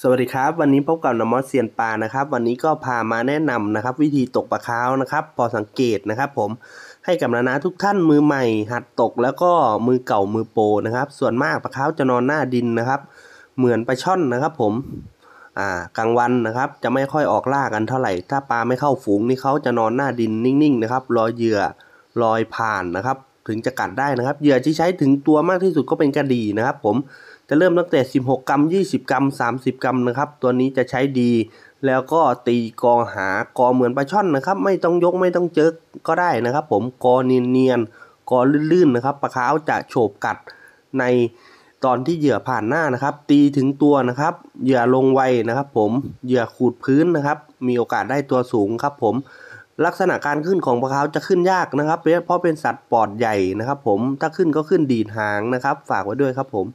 สวัสดีครับ วันนี้พบกับนมอสเซียนปลานะครับ วันนี้ก็พามาแนะนำนะครับ วิธีตกปลาคาวนะครับ พอสังเกตนะครับผมให้กับนานาทุกท่านมือใหม่หัดตกแล้วก็มือเก่ามือโปรนะครับ ส่วนมากปลาคาวจะนอนหน้าดินนะครับ เหมือนปลาช่อนนะครับผมอ่ากลางวันนะครับ จะไม่ค่อยออกล่ากันเท่าไหร่ ถ้าปลาไม่เข้าฝูงนี่เขาจะนอนหน้าดินนิ่ง ๆนะครับลอยเหยื่อลอยผ่านนะครับ ถึงจะกัดได้นะครับเหยื่อที่ใช้ถึงตัวมากที่สุดก็เป็นกระดีนะครับ ผมจะเริ่มตั้งแต่ 16 กรัม 20 กรัม30 กรัมนะครับ ตัวนี้จะใช้ดี แล้วก็ตีกอหากอเหมือนปลาช่อนนะครับไม่ต้องยกไม่ต้องเจิกก็ได้นะครับผม กอเนียนเนียน กอลื่นๆนะครับปลาขาวจะโฉบกัดในตอนที่เหยื่อผ่านหน้านะครับ ตีถึงตัวนะครับเหยื่อลงไวนะครับ ผมเหยื่อขูดพื้นนะครับ มีโอกาสได้ตัวสูงครับผมลักษณะการขึ้นของปลาขาวจะขึ้นยากนะครับเพราะเป็นสัตว์ปอดใหญ่นะครับ ผมถ้าขึ้นก็ขึ้นดีดหางนะครับฝากไว้ด้วยครับผม